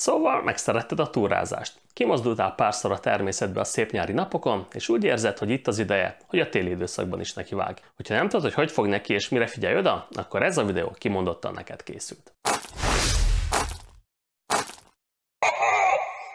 Szóval megszeretted a túrázást. Kimozdultál párszor a természetbe a szép nyári napokon, és úgy érzed, hogy itt az ideje, hogy a téli időszakban is neki vág. Hogyha nem tudod, hogy hogy fog neki és mire figyelj oda, akkor ez a videó kimondottan neked készült.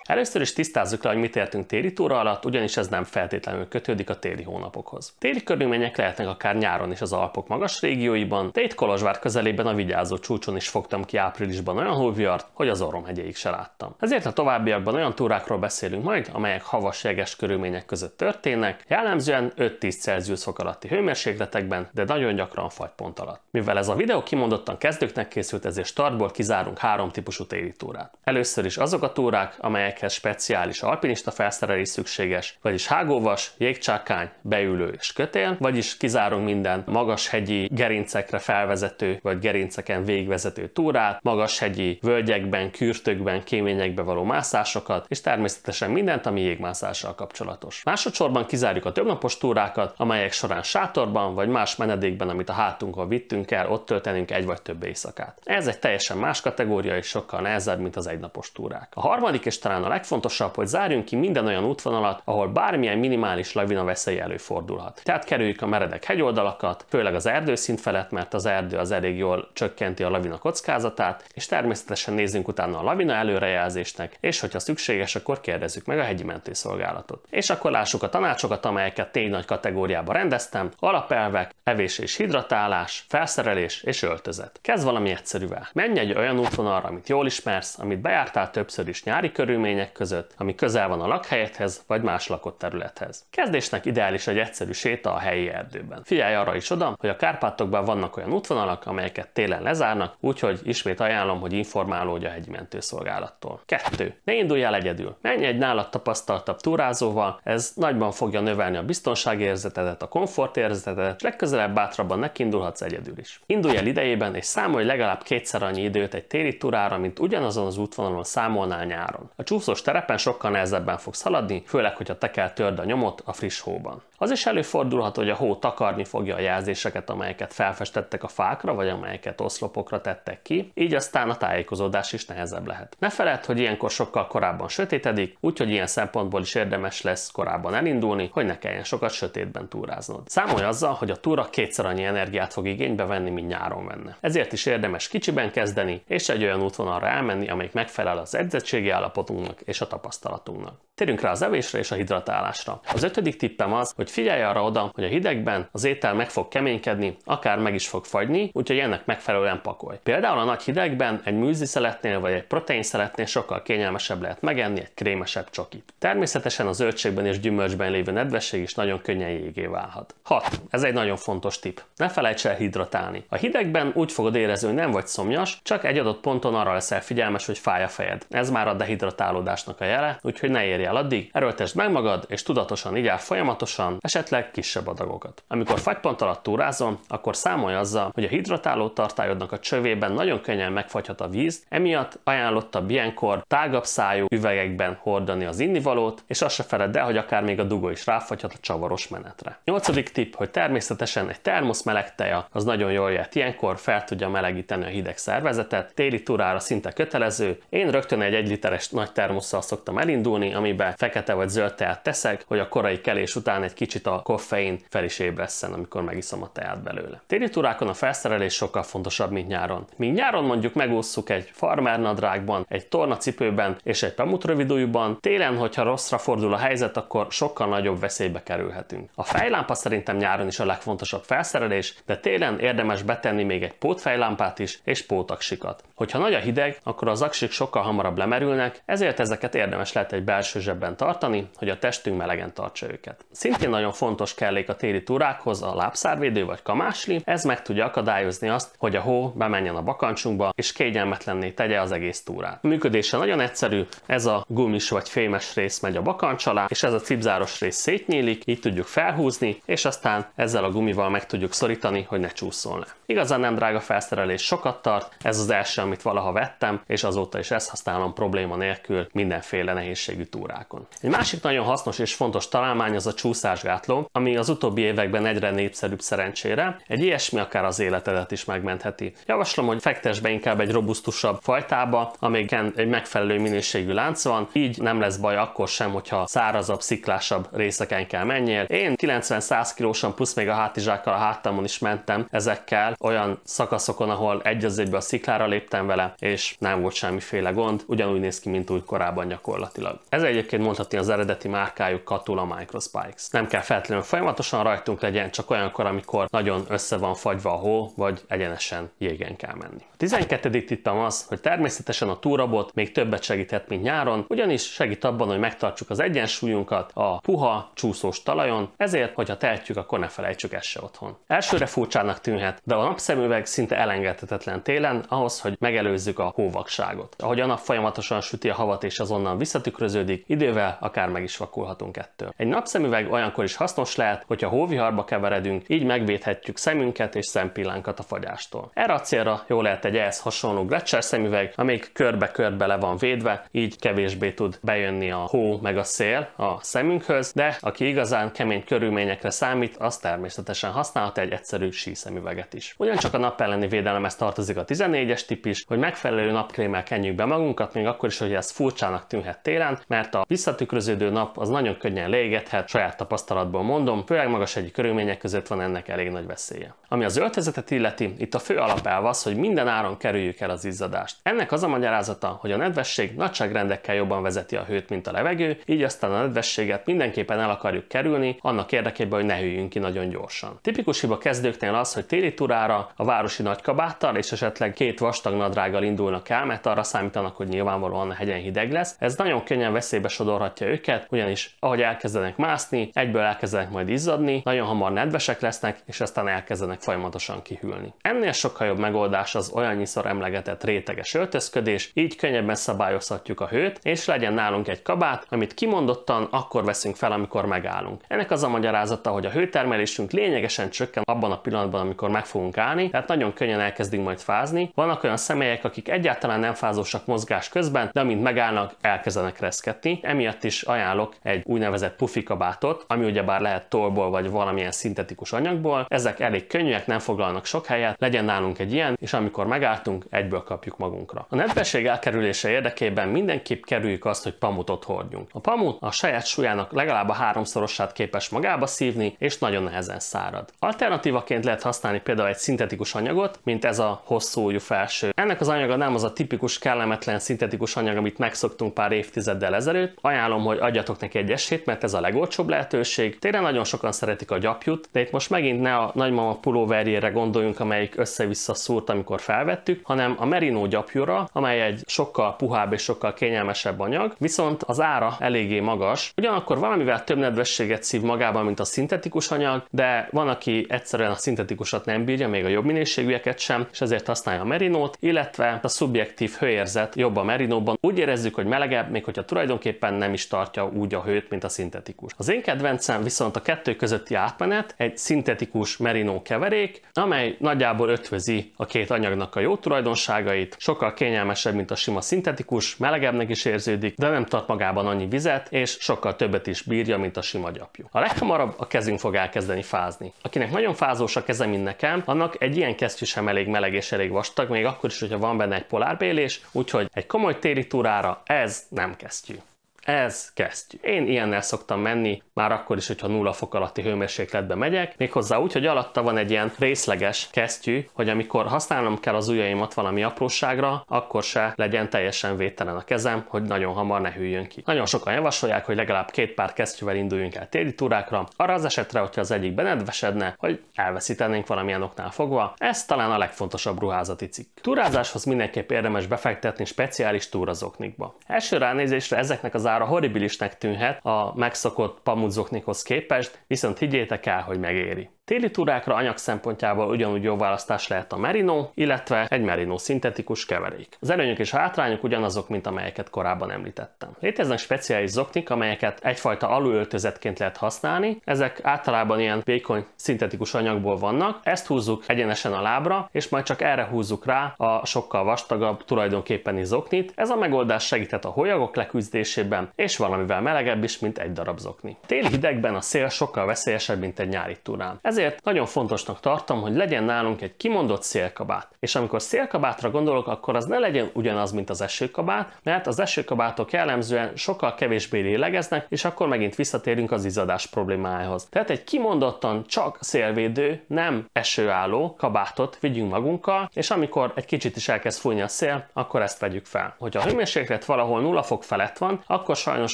Először is tisztázzuk le, hogy mit értünk téli túra alatt, ugyanis ez nem feltétlenül kötődik a téli hónapokhoz. Téli körülmények lehetnek akár nyáron is az Alpok magas régióiban, de itt Kolozsvár közelében a vigyázó csúcson is fogtam ki áprilisban olyan hóviart, hogy az orrom hegyéig se láttam. Ezért a továbbiakban olyan túrákról beszélünk majd, amelyek havas jeges körülmények között történnek, jellemzően 5-10 Celsius fok alatti hőmérsékletekben, de nagyon gyakran fagypont alatt. Mivel ez a videó kimondottan kezdőknek készült, ezért startból kizárunk három típusú téli túrát. Először is azok a túrák, amelyek melyekhez speciális alpinista felszerelés szükséges, vagyis hágóvas, jégcsákány, beülő és kötél, vagyis kizárunk minden magashegyi gerincekre felvezető vagy gerinceken végvezető túrát, magashegyi völgyekben, kürtökben, kéményekbe való mászásokat, és természetesen mindent, ami jégmászással kapcsolatos. Másodszorban kizárjuk a többnapos túrákat, amelyek során sátorban vagy más menedékben, amit a hátunkon vittünk el, ott töltenünk egy vagy több éjszakát. Ez egy teljesen más kategória és sokkal nehezebb, mint az egynapos túrák. A harmadik és talán talán a legfontosabb, hogy zárjunk ki minden olyan útvonalat, ahol bármilyen minimális lavina veszély előfordulhat. Tehát kerüljük a meredek hegyoldalakat, főleg az erdőszint felett, mert az erdő az elég jól csökkenti a lavina kockázatát, és természetesen nézzünk utána a lavina előrejelzésnek, és hogyha szükséges, akkor kérdezzük meg a hegyi mentőszolgálatot. És akkor lássuk a tanácsokat, amelyeket tény nagy kategóriába rendeztem, alapelvek, evés és hidratálás, felszerelés és öltözet. Kezd valami egyszerűvel. Menj egy olyan útvonalra, amit jól ismersz, amit bejártál többször is nyári körülmény körülmények között, ami közel van a lakhelyedhez vagy más lakott területhez. Kezdésnek ideális egy egyszerű séta a helyi erdőben. Figyelj arra is oda, hogy a Kárpátokban vannak olyan útvonalak, amelyeket télen lezárnak, úgyhogy ismét ajánlom, hogy informálódj a hegyi mentőszolgálattól. 2. Ne indulj el egyedül. Menj egy nálad tapasztaltabb túrázóval, ez nagyban fogja növelni a biztonságérzetedet, a komfortérzetedet, és legközelebb bátrabban nekiindulhatsz egyedül is. Indulj el idejében, és számolj legalább kétszer annyi időt egy téli túrára, mint ugyanazon az útvonalon számolnál nyáron. A Csúszós terepen sokkal nehezebben fogsz haladni, főleg, hogyha te kell törd a nyomot a friss hóban. Az is előfordulhat, hogy a hó takarni fogja a jelzéseket, amelyeket felfestettek a fákra, vagy amelyeket oszlopokra tettek ki, így aztán a tájékozódás is nehezebb lehet. Ne feledd, hogy ilyenkor sokkal korábban sötétedik, úgyhogy ilyen szempontból is érdemes lesz korábban elindulni, hogy ne kelljen sokat sötétben túráznod. Számolj azzal, hogy a túra kétszer annyi energiát fog igénybe venni, mint nyáron venne. Ezért is érdemes kicsiben kezdeni, és egy olyan útvonalra elmenni, amelyik megfelel az edzettségi állapotunknak, tudásunknak és a tapasztalatunknak. Térjünk rá az evésre és a hidratálásra. Az ötödik tippem az, hogy figyelj arra oda, hogy a hidegben az étel meg fog keménykedni, akár meg is fog fagyni, úgyhogy ennek megfelelően pakolj. Például a nagy hidegben egy műzi szeletnél vagy egy protein szeletnél sokkal kényelmesebb lehet megenni egy krémesebb csokit. Természetesen az zöldségben és gyümölcsben lévő nedvesség is nagyon könnyen jégé válhat. 6. Ez egy nagyon fontos tipp. Ne felejts el hidratálni. A hidegben úgy fogod érezni, hogy nem vagy szomjas, csak egy adott ponton arra leszel figyelmes, hogy fáj a fejed. Ez már a dehidratáló csalódásnak a jele, úgyhogy ne érj el addig, erőltesd meg magad, és tudatosan igyál folyamatosan, esetleg kisebb adagokat. Amikor fagypont alatt túrázol, akkor számolj azzal, hogy a hidratáló tartályodnak a csövében nagyon könnyen megfagyhat a víz, emiatt ajánlottabb ilyenkor tágabb szájú üvegekben hordani az innivalót, és azt se feledd el, hogy akár még a dugó is ráfagyhat a csavaros menetre. Nyolcadik tipp, hogy természetesen egy termosz meleg teja, az nagyon jól jött ilyenkor, fel tudja melegíteni a hideg szervezetet, téli túrára szinte kötelező. Én rögtön egy egy literes nagy termosz termosszal szoktam elindulni, amiben fekete vagy zöld teát teszek, hogy a korai kelés után egy kicsit a koffein fel is ébresszen, amikor megiszom a teát belőle. Téli túrákon a felszerelés sokkal fontosabb, mint nyáron. Mi nyáron mondjuk megússzuk egy farmernadrágban, egy tornacipőben és egy pamutrövidújúban, télen, hogyha rosszra fordul a helyzet, akkor sokkal nagyobb veszélybe kerülhetünk. A fejlámpa szerintem nyáron is a legfontosabb felszerelés, de télen érdemes betenni még egy pótfejlámpát is és pótaksikat. Hogyha nagy a hideg, akkor az aksik sokkal hamarabb lemerülnek, ezért ezeket érdemes lehet egy belső zsebben tartani, hogy a testünk melegen tartsa őket. Szintén nagyon fontos kellék a téli túrákhoz a lábszárvédő vagy kamásli, ez meg tudja akadályozni azt, hogy a hó bemenjen a bakancsunkba és kényelmetlenné tegye az egész túrát. A működése nagyon egyszerű, ez a gumis vagy fémes rész megy a bakancs alá, és ez a cipzáros rész szétnyílik, így tudjuk felhúzni, és aztán ezzel a gumival meg tudjuk szorítani, hogy ne csúszson le. Igazán nem drága felszerelés sokat tart, ez az első, amit valaha vettem, és azóta is ezt használom probléma nélkül, mindenféle nehézségű túrákon. Egy másik nagyon hasznos és fontos találmány az a csúszásgátló, ami az utóbbi években egyre népszerűbb szerencsére. Egy ilyesmi akár az életedet is megmentheti. Javaslom, hogy fektes be inkább egy robusztusabb fajtába, amiken egy megfelelő minőségű lánc van, így nem lesz baj akkor sem, hogyha szárazabb, sziklásabb részeken kell menjél. Én 90-100 kilósan plusz még a hátizsákkal a hátamon is mentem ezekkel olyan szakaszokon, ahol egy az egybe a sziklára léptem vele, és nem volt semmiféle gond, ugyanúgy néz ki, mint úgy korábban gyakorlatilag. Ez egyébként mondhatni az eredeti márkájuk Katula Microspikes. Nem kell feltétlenül folyamatosan rajtunk legyen, csak olyankor, amikor nagyon össze van fagyva a hó, vagy egyenesen jégen kell menni. A 12. tippem az, hogy természetesen a túrabot még többet segíthet, mint nyáron, ugyanis segít abban, hogy megtartsuk az egyensúlyunkat a puha, csúszós talajon, ezért, hogyha tehetjük, akkor ne felejtsük ezt se otthon. Elsőre furcsának tűnhet, de a napszemüveg szinte elengedhetetlen télen ahhoz, hogy megelőzzük a hóvakságot. Ahogy a nap folyamatosan süti a havat és azonnal visszatükröződik, idővel akár meg is vakulhatunk ettől. Egy napszemüveg olyankor is hasznos lehet, hogyha hóviharba keveredünk, így megvédhetjük szemünket és szempillánkat a fagyástól. Erre a célra jó lehet egy ehhez hasonló Gletscher szemüveg, amelyik körbe-körbe le van védve, így kevésbé tud bejönni a hó meg a szél a szemünkhöz, de aki igazán kemény körülményekre számít, az természetesen használhat egy egyszerű síszemüveget is. Ugyancsak a nap elleni védelemhez tartozik a 14-es tip is, hogy megfelelő napkrémmel kenjük be magunkat, még akkor is, hogy ez full furcsának tűnhet télen, mert a visszatükröződő nap az nagyon könnyen leégethet, saját tapasztalatból mondom, főleg magas egy körülmények között van ennek elég nagy veszélye. Ami az öltözetet illeti, itt a fő alapelv az, hogy minden áron kerüljük el az izzadást. Ennek az a magyarázata, hogy a nedvesség nagyságrendekkel jobban vezeti a hőt, mint a levegő, így aztán a nedvességet mindenképpen el akarjuk kerülni, annak érdekében, hogy ne hűljünk ki nagyon gyorsan. Tipikus hiba kezdőknél az, hogy téli túrára a városi nagykabáttal és esetleg két vastag nadrággal indulnak el, mert arra számítanak, hogy nyilvánvalóan a hegyen hideg hideg lesz, ez nagyon könnyen veszélybe sodorhatja őket, ugyanis ahogy elkezdenek mászni, egyből elkezdenek majd izzadni, nagyon hamar nedvesek lesznek, és aztán elkezdenek folyamatosan kihűlni. Ennél sokkal jobb megoldás az olannyiszor emlegetett réteges öltözködés, így könnyebben szabályozhatjuk a hőt, és legyen nálunk egy kabát, amit kimondottan akkor veszünk fel, amikor megállunk. Ennek az a magyarázata, hogy a hőtermelésünk lényegesen csökken abban a pillanatban, amikor meg fogunk állni, tehát nagyon könnyen elkezdünk majd fázni. Vannak olyan személyek, akik egyáltalán nem fázósak mozgás közben, de amint megállnak, állnak, elkezdenek reszketni. Emiatt is ajánlok egy úgynevezett pufi kabátot, ami ugyebár lehet tollból vagy valamilyen szintetikus anyagból. Ezek elég könnyűek, nem foglalnak sok helyet, legyen nálunk egy ilyen, és amikor megálltunk, egyből kapjuk magunkra. A nedvesség elkerülése érdekében mindenképp kerüljük azt, hogy pamutot hordjunk. A pamut a saját súlyának legalább a háromszorosát képes magába szívni, és nagyon nehezen szárad. Alternatívaként lehet használni például egy szintetikus anyagot, mint ez a hosszú felső. Ennek az anyaga nem az a tipikus kellemetlen szintetikus anyag, amit megszoktunk megszoktunk pár évtizeddel ezelőtt. Ajánlom, hogy adjatok neki egy esélyt, mert ez a legolcsóbb lehetőség. Tényleg nagyon sokan szeretik a gyapjút, de itt most megint ne a nagymama pulóverjére gondoljunk, amelyik össze-vissza szúrt, amikor felvettük, hanem a merino gyapjúra, amely egy sokkal puhább és sokkal kényelmesebb anyag, viszont az ára eléggé magas. Ugyanakkor valamivel több nedvességet szív magában, mint a szintetikus anyag, de van, aki egyszerűen a szintetikusat nem bírja, még a jobb minőségűeket sem, és ezért használja a merinót, illetve a szubjektív hőérzet jobb a merinóban. Úgy érezzük érezzük, hogy melegebb, még hogyha tulajdonképpen nem is tartja úgy a hőt, mint a szintetikus. Az én kedvencem viszont a kettő közötti átmenet egy szintetikus merino keverék, amely nagyjából ötvözi a két anyagnak a jó tulajdonságait, sokkal kényelmesebb, mint a sima szintetikus, melegebbnek is érződik, de nem tart magában annyi vizet, és sokkal többet is bírja, mint a sima gyapjú. A leghamarabb a kezünk fog elkezdeni fázni. Akinek nagyon fázós a keze, mint nekem, annak egy ilyen kesztyű sem elég meleg és elég vastag, még akkor is, hogyha van benne egy polárbélés, úgyhogy egy komoly téri túrára ez nem kesztyű. Ez kesztyű. Én ilyennel szoktam menni már akkor is, hogyha nulla fok alatti hőmérsékletbe megyek, méghozzá úgy, hogy alatta van egy ilyen részleges kesztyű, hogy amikor használnom kell az ujjaimat valami apróságra, akkor se legyen teljesen védtelen a kezem, hogy nagyon hamar ne hűljön ki. Nagyon sokan javasolják, hogy legalább két pár kesztyűvel induljunk el téli túrákra, arra az esetre, hogyha az egyik benedvesedne, hogy elveszítenénk valamilyen oknál fogva, ez talán a legfontosabb ruházati cikk. Túrázáshoz mindenképp érdemes befektetni speciális túrazoknikba. Első ránézésre ezeknek az ára horribilisnek tűnhet a megszokott pamuk Kamudzoknikhoz képest, viszont higgyétek el, hogy megéri. Téli túrákra anyag szempontjából ugyanúgy jó választás lehet a merino, illetve egy merino szintetikus keverék. Az előnyök és hátrányok ugyanazok, mint amelyeket korábban említettem. Léteznek speciális zoknik, amelyeket egyfajta alulöltözetként lehet használni. Ezek általában ilyen vékony szintetikus anyagból vannak. Ezt húzzuk egyenesen a lábra, és majd csak erre húzzuk rá a sokkal vastagabb tulajdonképpeni zoknit. Ez a megoldás segített a holyagok leküzdésében, és valamivel melegebb is, mint egy darab zokni. Téli hidegben a szél sokkal veszélyesebb, mint egy nyári túrán. Ezért nagyon fontosnak tartom, hogy legyen nálunk egy kimondott szélkabát. És amikor szélkabátra gondolok, akkor az ne legyen ugyanaz, mint az esőkabát, mert az esőkabátok jellemzően sokkal kevésbé lélegeznek, és akkor megint visszatérünk az izadás problémájához. Tehát egy kimondottan csak szélvédő, nem esőálló kabátot vigyünk magunkkal, és amikor egy kicsit is elkezd fújni a szél, akkor ezt vegyük fel. Hogyha a hőmérséklet valahol 0 fok felett van, akkor sajnos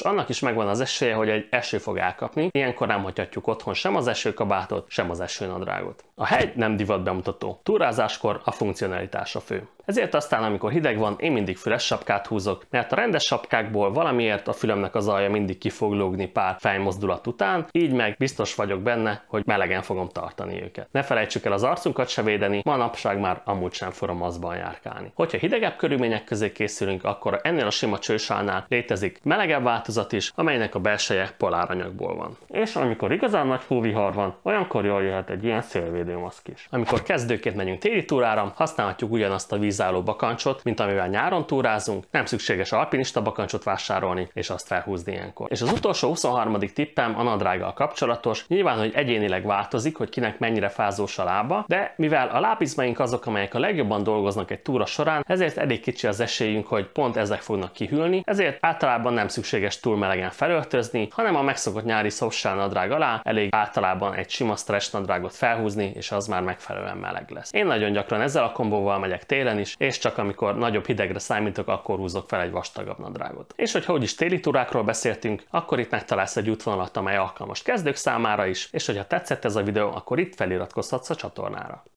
annak is megvan az esélye, hogy egy eső fog elkapni. Ilyenkor nem hagyhatjuk otthon sem az esőkabátot, sem alkalmazású nadrágot. A hegy nem divat bemutató, túrázáskor a funkcionalitás a fő. Ezért aztán, amikor hideg van, én mindig füles sapkát húzok, mert a rendes sapkákból valamiért a fülemnek az alja mindig ki fog lógni pár fejmozdulat után, így meg biztos vagyok benne, hogy melegen fogom tartani őket. Ne felejtsük el az arcunkat se védeni, manapság már amúgy sem azban járkálni. Hogyha hidegebb körülmények közé készülünk, akkor ennél a sima csősánál létezik melegebb változat is, amelynek a belseje poláranyagból van. És amikor igazán nagy hóvihar van, olyankor jól jól szóval jöhet egy ilyen szélvédő maszk is. Amikor kezdőként megyünk téli túrára, használhatjuk ugyanazt a vízálló bakancsot, mint amivel nyáron túrázunk, nem szükséges alpinista bakancsot vásárolni és azt felhúzni ilyenkor. És az utolsó 23. tippem a nadrággal kapcsolatos, nyilván, hogy egyénileg változik, hogy kinek mennyire fázós a lába, de mivel a lápizmaink azok, amelyek a legjobban dolgoznak egy túra során, ezért elég kicsi az esélyünk, hogy pont ezek fognak kihűlni, ezért általában nem szükséges túl melegen felöltözni, hanem a megszokott nyári szossán nadrág alá elég általában egy sima stress testnadrágot felhúzni, és az már megfelelően meleg lesz. Én nagyon gyakran ezzel a kombóval megyek télen is, és csak amikor nagyobb hidegre számítok, akkor húzok fel egy vastagabb nadrágot. És hogyha úgyis téli túrákról beszéltünk, akkor itt megtalálsz egy útvonalat, amely alkalmas kezdők számára is, és hogyha tetszett ez a videó, akkor itt feliratkozhatsz a csatornára.